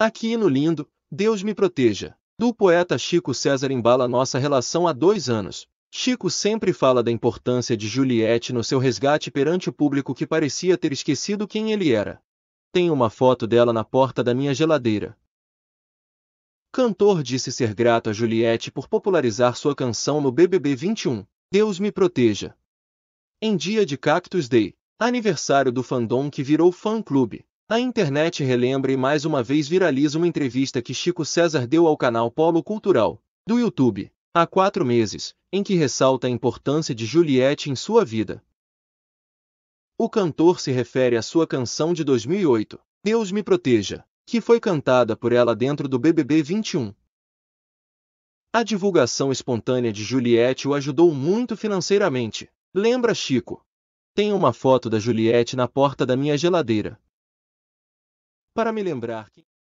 Aqui no lindo, Deus me proteja. Do poeta Chico César embala nossa relação há dois anos. Chico sempre fala da importância de Juliette no seu resgate perante o público que parecia ter esquecido quem ele era. Tem uma foto dela na porta da minha geladeira. Cantor disse ser grato a Juliette por popularizar sua canção no BBB 21, Deus me proteja. Em dia de Cactus Day, aniversário do fandom que virou fã-clube, a internet relembra e mais uma vez viraliza uma entrevista que Chico César deu ao canal Polo Cultural, do YouTube, há quatro meses, em que ressalta a importância de Juliette em sua vida. O cantor se refere à sua canção de 2008, Deus Me Proteja, que foi cantada por ela dentro do BBB 21. A divulgação espontânea de Juliette o ajudou muito financeiramente, lembra Chico. Tem uma foto da Juliette na porta da minha geladeira para me lembrar que.